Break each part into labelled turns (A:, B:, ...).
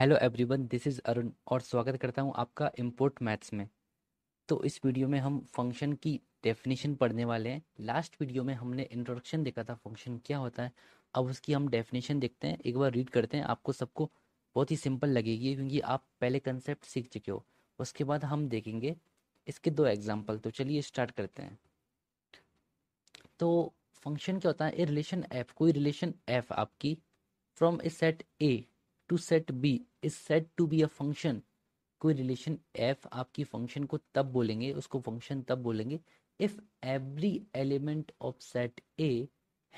A: hello everyone this is Arun और स्वागत करता हूं आपका इम्पोर्ट मैथ्स में तो इस वीडियो में हम फंक्शन की डेफिनेशन पढ़ने वाले हैं लास्ट वीडियो में हमने इंट्रोडक्शन देखा था फंक्शन क्या होता है अब उसकी हम डेफिनेशन देखते हैं एक बार रीड करते हैं आपको सबको बहुत ही सिंपल लगेगी क्योंकि आप पहले कंसेप्ट सीख चुके हो उसके बाद हम देखेंगे इसके दो एग्जाम्पल तो चलिए स्टार्ट करते हैं तो फंक्शन क्या होता है ए रिलेशन एफ कोई रिलेशन एफ आपकी from a set A to set B is said to be a function कोई रिलेशन एफ आपकी फंक्शन को तब बोलेंगे उसको फंक्शन तब बोलेंगे if every element of set A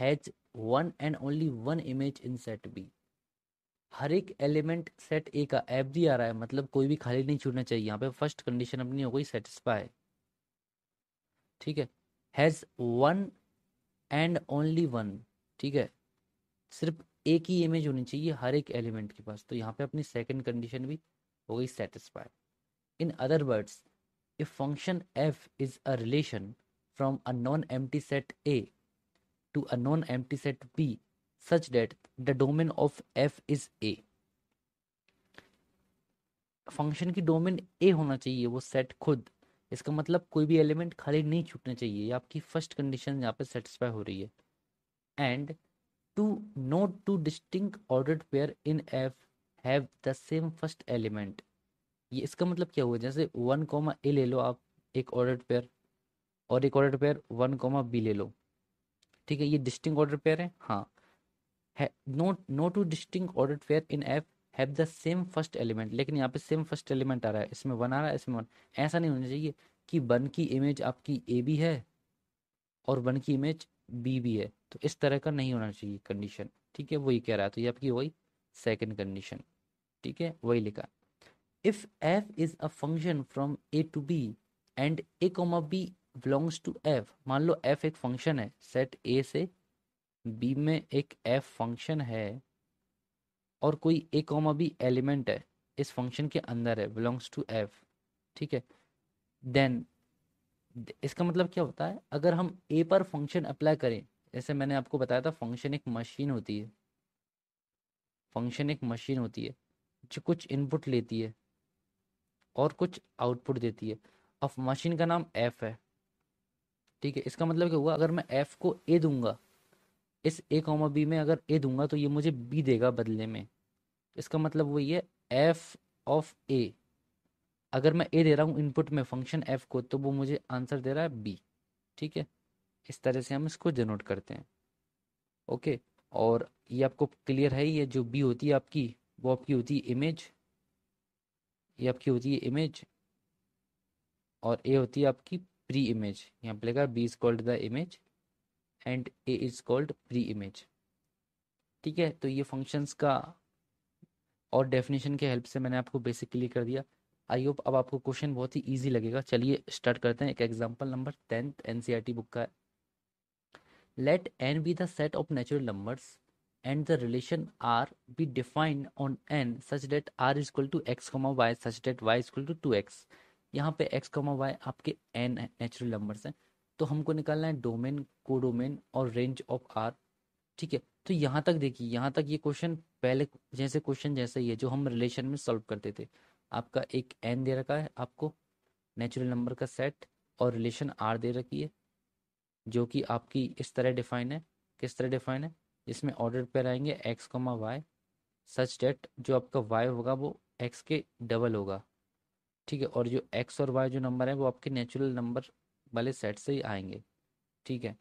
A: has one and only one image in set B हर एक एलिमेंट सेट ए का एफ एवरी आ रहा है मतलब कोई भी खाली नहीं छूटना चाहिए यहाँ पे फर्स्ट कंडीशन अपनी हो गई सेटिस्फाई ठीक है has one and only one ठीक है सिर्फ एक ही इमेज होनी चाहिए हर एक एलिमेंट के पास तो यहाँ पे अपनी सेकंड कंडीशन भी हो गई satisfy in other words if function F is a relation from a non M set A to a non M set B such date the domain of F is a function की domain ए होना चाहिए वो set खुद इसका मतलब कोई भी element खाली नहीं छूटना चाहिए आपकी फर्स्ट कंडीशन यहाँ पे सेटिस्फाई हो रही है and two note two distinct ordered pair in F have the same first element ये इसका मतलब क्या हुआ जैसे वन कॉमा ए ले लो आप एक ऑर्डर्ड पेयर और एक ordered pair one comma B ले लो ठीक है ये डिस्टिंग ऑर्डर पेयर है हाँ no no two distinct order pair in F have the same first element लेकिन यहाँ पे सेम फर्स्ट एलिमेंट आ रहा है इसमें वन आ रहा है इसमें वन ऐसा नहीं होना चाहिए कि वन की इमेज आपकी ए बी है और वन की इमेज बी भी है तो इस तरह का नहीं होना चाहिए कंडीशन ठीक है वही कह रहा है तो ये आपकी वही सेकंड कंडीशन ठीक है वही लिखा if F is a function from A to B and A comma B belongs to F मान लो एफ एक फंक्शन है सेट ए से बी में एक एफ फंक्शन है और कोई ए कोमा बी एलिमेंट है इस फंक्शन के अंदर है बिलोंग्स टू एफ ठीक है देन इसका मतलब क्या होता है अगर हम ए पर फंक्शन अप्लाई करें जैसे मैंने आपको बताया था फंक्शन एक मशीन होती है फंक्शन एक मशीन होती है जो कुछ इनपुट लेती है और कुछ आउटपुट देती है अब मशीन का नाम एफ है ठीक है इसका मतलब क्या हुआ अगर मैं एफ को ए दूंगा इस ए कॉमा बी में अगर ए दूंगा तो ये मुझे बी देगा बदले में इसका मतलब वही है एफ ऑफ ए अगर मैं ए दे रहा हूँ इनपुट में फंक्शन एफ को तो वो मुझे आंसर दे रहा है बी ठीक है इस तरह से हम इसको जनोट करते हैं ओके और ये आपको क्लियर है ये जो बी होती है आपकी वो आपकी होती है इमेज ये आपकी होती है इमेज और ए होती है आपकी प्री इमेज यहाँ पे लेगा B is called the image and A is called pre image ठीक है तो ये फंक्शंस का और डेफिनेशन के हेल्प से मैंने आपको बेसिकली कर दिया आई होप अब आपको क्वेश्चन बहुत ही ईजी लगेगा चलिए स्टार्ट करते हैं एक example number tenth NCERT book का let N be be the set of natural numbers and the relation r be defined on n such that r is equal to x comma y such that y is equal to 2x यहाँ पे x comma y आपके N natural numbers हैं तो हमको निकालना है domain को domain और रेंज ऑफ आर ठीक है तो यहाँ तक देखिए यहाँ तक ये क्वेश्चन पहले जैसे क्वेश्चन जैसा ही है जो हम रिलेशन में सॉल्व करते थे आपका एक एन दे रखा है आपको नेचुरल नंबर का सेट और रिलेशन आर दे रखी है जो कि आपकी इस तरह डिफाइन है किस तरह डिफाइन है जिसमें ऑर्डर पेयर आएंगे x comma y such that जो आपका वाई होगा वो एक्स के डबल होगा ठीक है और जो एक्स और वाई जो नंबर है वो आपके नेचुरल नंबर वाले सेट से ही आएंगे ठीक है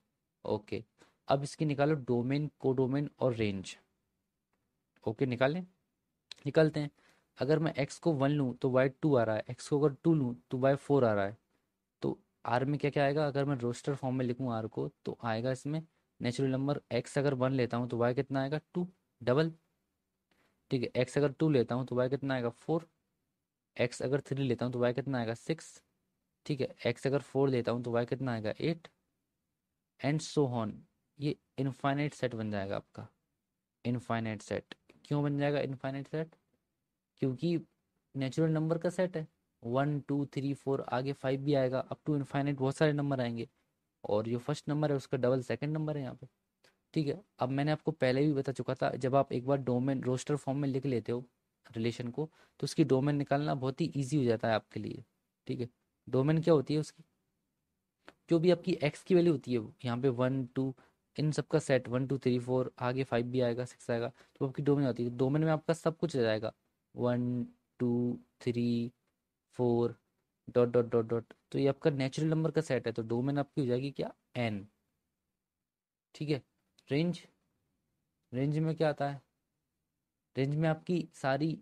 A: ओके अब इसकी निकालो डोमेन डोमेन और रेंज ओके निकालें निकालते हैं अगर मैं एक्स को वन लूँ तो वाई टू आ रहा है एक्स को अगर टू लूँ तो वाई फोर आ रहा है तो आर में क्या क्या आएगा अगर मैं रोस्टर फॉर्म में लिखूँ आर को तो आएगा इसमें नेचुरल नंबर एक्स अगर वन लेता हूँ तो वाई कितना आएगा टू डबल ठीक है एक्स अगर टू लेता हूँ तो वाई कितना आएगा फोर एक्स अगर थ्री लेता हूँ तो वाई कितना आएगा सिक्स ठीक है एक्स अगर फोर लेता हूँ तो वाई कितना आएगा एट एंड सो हॉन ये इनफाइनाइट सेट बन जाएगा आपका इनफाइनाइट सेट क्यों बन जाएगा इनफाइनाइट सेट क्योंकि नेचुरल नंबर का सेट है वन टू थ्री फोर आगे फाइव भी आएगा अप टू इनफाइनाइट बहुत सारे नंबर आएंगे और जो फर्स्ट नंबर है उसका डबल सेकंड नंबर है यहाँ पे ठीक है अब मैंने आपको पहले भी बता चुका था जब आप एक बार डोमेन रोस्टर फॉर्म में लिख लेते हो रिलेशन को तो उसकी डोमेन निकालना बहुत ही ईजी हो जाता है आपके लिए ठीक है डोमेन क्या होती है उसकी जो भी आपकी एक्स की वैल्यू होती है यहाँ पे वन टू इन सब का set one two three four आगे फाइव भी आएगा सिक्स आएगा तो आपकी डोमेन होती है डोमेन में आपका सब कुछ आ जाएगा one two three four dot dot dot dot तो ये आपका नेचुरल नंबर का सेट है तो डोमेन आपकी हो जाएगी क्या एन ठीक है रेंज रेंज में क्या आता है रेंज में आपकी सारी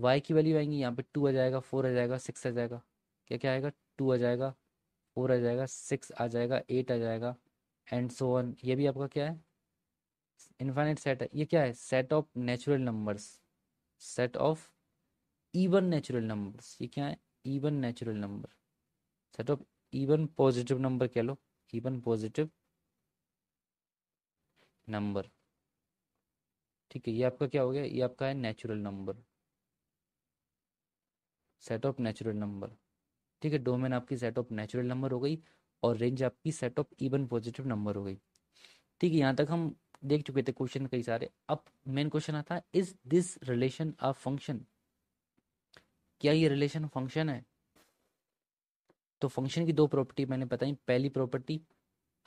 A: वाई की वैल्यू आएंगी यहाँ पे टू आ जाएगा फोर आ जाएगा सिक्स आ जाएगा क्या क्या आएगा टू आ जाएगा फोर आ जाएगा सिक्स आ जाएगा एट आ जाएगा एंड सो ऑन ये भी आपका क्या है इन्फाइनेट सेट है ये क्या है set of natural numbers set of even natural numbers ये क्या है even natural number set of even positive number कह लो इवन पॉजिटिव नंबर ठीक है ये आपका क्या हो गया ये आपका है natural number set of natural number ठीक है डोमेन आपकी सेट ऑफ नेचुरल नंबर हो गई और रेंज आपकी set of even positive number हो गई ठीक है यहाँ तक हम देख चुके थे क्वेश्चन कई सारे अब मेन क्वेश्चन आता है is this relation a function क्या ये रिलेशन फंक्शन है तो फंक्शन की दो प्रॉपर्टी मैंने बताई पहली प्रॉपर्टी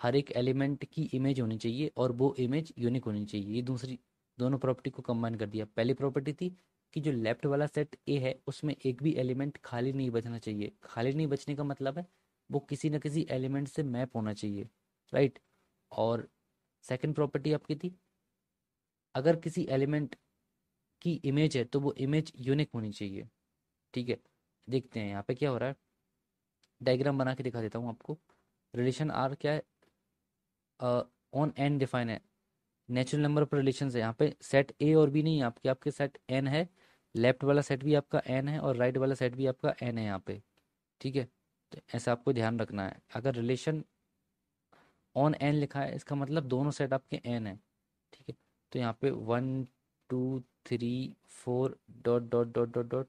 A: हर एक एलिमेंट की इमेज होनी चाहिए और वो इमेज यूनिक होनी चाहिए ये दूसरी दोनों प्रॉपर्टी को कंबाइन कर दिया पहली प्रॉपर्टी थी कि जो लेफ्ट वाला सेट ए है उसमें एक भी एलिमेंट खाली नहीं बचना चाहिए खाली नहीं बचने का मतलब है वो किसी न किसी एलिमेंट से मैप होना चाहिए राइट और सेकंड प्रॉपर्टी आपकी थी अगर किसी एलिमेंट की इमेज है तो वो इमेज यूनिक होनी चाहिए ठीक है देखते हैं यहाँ पे क्या हो रहा है डायग्राम बना के दिखा देता हूँ आपको रिलेशन आर क्या है ऑन एन डिफाइन है नेचुरल नंबर ऑफ रिलेशन है यहाँ पे सेट ए और बी नहीं है आपके आपके सेट एन है लेफ्ट वाला सेट भी आपका एन है और राइट वाला सेट भी आपका एन है यहाँ पे ठीक है तो ऐसा आपको ध्यान रखना है अगर रिलेशन ऑन एन लिखा है इसका मतलब दोनों सेट आपके एन है ठीक है तो यहाँ पे one two three four dot dot dot dot dot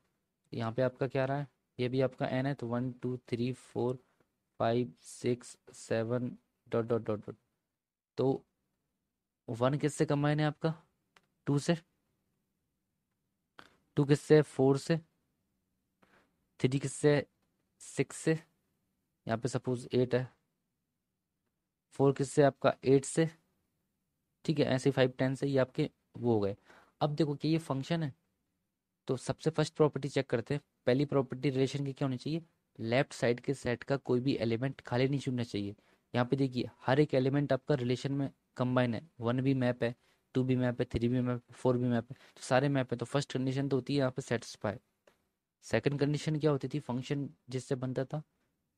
A: यहाँ पे आपका क्या रहा है ये भी आपका एन है तो one two three four five six seven dot dot dot dot तो वन किससे कंबाइन है आपका टू से टू किससे फोर से थ्री किससे सिक्स से यहाँ पे सपोज एट है फोर किस से आपका एट से ठीक है ऐसे फाइव टेन से ये आपके वो हो गए अब देखो कि ये फंक्शन है तो सबसे फर्स्ट प्रॉपर्टी चेक करते हैं पहली प्रॉपर्टी रिलेशन की क्या होनी चाहिए लेफ्ट साइड के सेट का कोई भी एलिमेंट खाली नहीं चुनना चाहिए यहाँ पे देखिए हर एक एलिमेंट आपका रिलेशन में कंबाइन है वन भी मैप है टू भी मैप है थ्री भी मैप है फोर भी मैप है तो सारे मैप है तो फर्स्ट कंडीशन तो होती है यहाँ पे सेटिस्फाई सेकंड कंडीशन क्या होती थी फंक्शन जिससे बनता था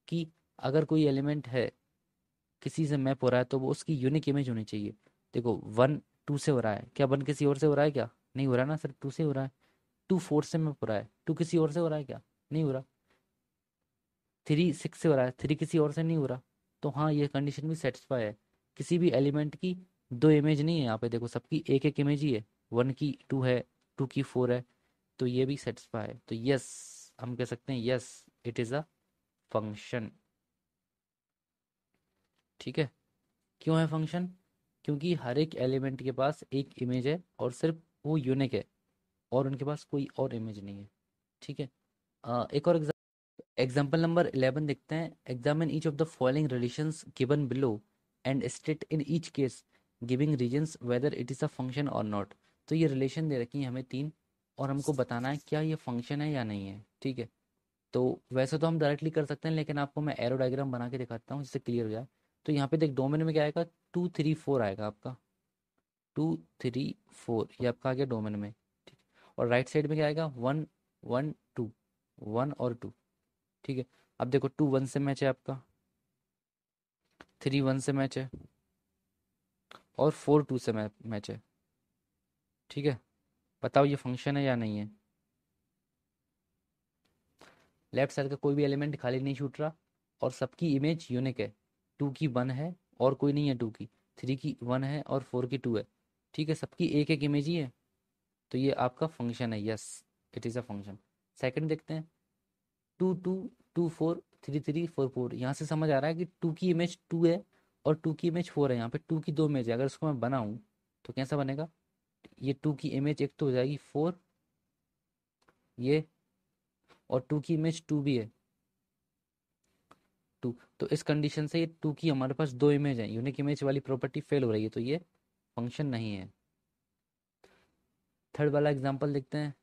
A: कि अगर कोई एलिमेंट है किसी से मैप हो रहा है तो वो उसकी यूनिक इमेज होनी चाहिए देखो वन टू से हो रहा है क्या वन किसी और से हो रहा है क्या नहीं हो रहा ना सर टू से हो रहा है टू फोर से मैप हो रहा है टू किसी और से हो रहा है क्या नहीं हो रहा थ्री सिक्स से हो रहा है थ्री किसी और से नहीं हो रहा तो हाँ ये कंडीशन भी सेटिस्फाई है किसी भी एलिमेंट की दो इमेज नहीं है यहाँ पे देखो सबकी एक एक इमेज ही है वन की टू है टू की फोर है तो ये भी सेटिस्फाई है तो यस हम कह सकते हैं yes it is a function ठीक है क्यों है फंक्शन क्योंकि हर एक एलिमेंट के पास एक इमेज है और सिर्फ वो यूनिक है और उनके पास कोई और इमेज नहीं है ठीक है आ, एक और एग्जाम्पल नंबर इलेवन देखते हैं examine each of the following relation given below and state in each case giving reasons whether it is a function और नॉट तो ये रिलेशन दे रखी है हमें तीन और हमको बताना है क्या ये फंक्शन है या नहीं है ठीक है तो वैसे तो हम डायरेक्टली कर सकते हैं लेकिन आपको मैं एरो डायग्राम बना के दिखाता हूँ जिससे क्लियर हो जाए तो यहाँ पे देख डोमेन में क्या आएगा टू थ्री फोर आएगा आपका टू थ्री फोर ये आपका आ गया डोमेन में ठीक और राइट साइड में क्या आएगा वन वन टू वन और टू ठीक है अब देखो टू वन से मैच है आपका थ्री वन से मैच है और फोर टू से मैच है ठीक है बताओ ये फंक्शन है या नहीं है लेफ्ट साइड का कोई भी एलिमेंट खाली नहीं छूट रहा और सबकी इमेज यूनिक है टू की वन है और कोई नहीं है टू की थ्री की वन है और फोर की टू है ठीक है सबकी एक एक इमेज ही है तो ये आपका फंक्शन है yes it is a function second देखते हैं two two two four three three four four यहाँ से समझ आ रहा है कि टू की इमेज टू है और टू की इमेज फोर है यहाँ पे टू की दो इमेज है अगर इसको मैं बनाऊँ तो कैसा बनेगा ये टू की इमेज एक तो हो जाएगी फोर ये और टू की इमेज टू भी है टू तो इस कंडीशन से ये टू की हमारे पास दो इमेज है यूनिक इमेज वाली प्रॉपर्टी फेल हो रही है तो ये फंक्शन नहीं है थर्ड वाला एग्जाम्पल देखते हैं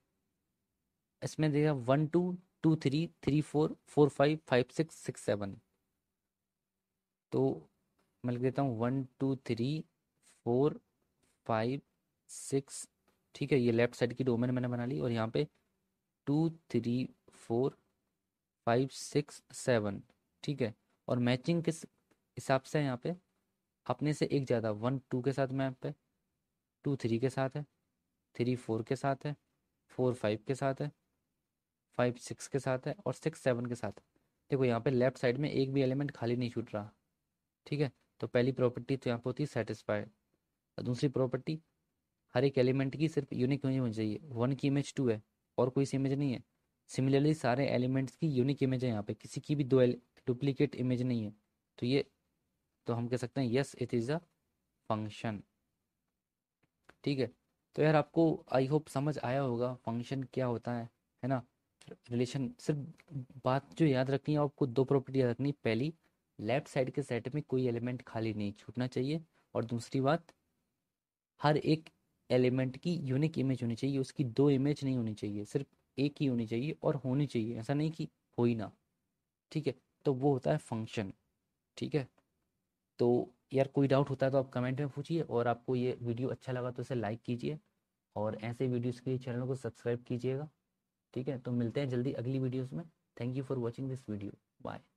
A: इसमें देखा one two two three three four four five five six six seven तो मैं लिख देता हूँ one two three four five six ठीक है ये लेफ्ट साइड की डोमेन मैंने बना ली और यहाँ पे two three four five six seven ठीक है और मैचिंग किस हिसाब से है यहाँ पे अपने से एक ज़्यादा वन टू के साथ मैप है टू थ्री के साथ है थ्री फोर के साथ है फोर फाइव के साथ है फाइव सिक्स के साथ है और सिक्स सेवन के साथ है देखो यहाँ पे लेफ्ट साइड में एक भी एलिमेंट खाली नहीं छूट रहा ठीक है तो पहली प्रॉपर्टी तो यहाँ पे होती है सेटिस्फाइड और दूसरी प्रॉपर्टी हर एक एलिमेंट की सिर्फ यूनिक इमेज होनी चाहिए वन की इमेज टू है और कोई सी इमेज नहीं है सिमिलरली सारे एलिमेंट्स की यूनिक इमेज है यहाँ पे किसी की भी दो डुप्लीकेट इमेज नहीं है तो ये तो हम कह सकते हैं yes it is a function ठीक है तो यार आपको आई होप समझ आया होगा फंक्शन क्या होता है है ना रिलेशन सिर्फ बात जो याद रखनी है आपको दो प्रॉपर्टी याद रखनी पहली लेफ्ट साइड के सेट में कोई एलिमेंट खाली नहीं छूटना चाहिए और दूसरी बात हर एक एलिमेंट की यूनिक इमेज होनी चाहिए उसकी दो इमेज नहीं होनी चाहिए सिर्फ एक ही होनी चाहिए और होनी चाहिए ऐसा नहीं कि हो ही ना ठीक है तो वो होता है फंक्शन ठीक है तो यार कोई डाउट होता है तो आप कमेंट में पूछिए और आपको ये वीडियो अच्छा लगा तो इसे लाइक कीजिए और ऐसे वीडियोज़ के लिए चैनल को सब्सक्राइब कीजिएगा ठीक है तो मिलते हैं जल्दी अगली वीडियोज़ में thank you for watching this video bye